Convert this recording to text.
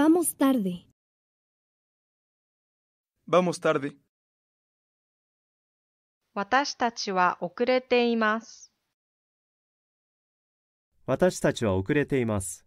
Vamos tarde. Vamos tarde. 私たちは遅れています。私たちは遅れています。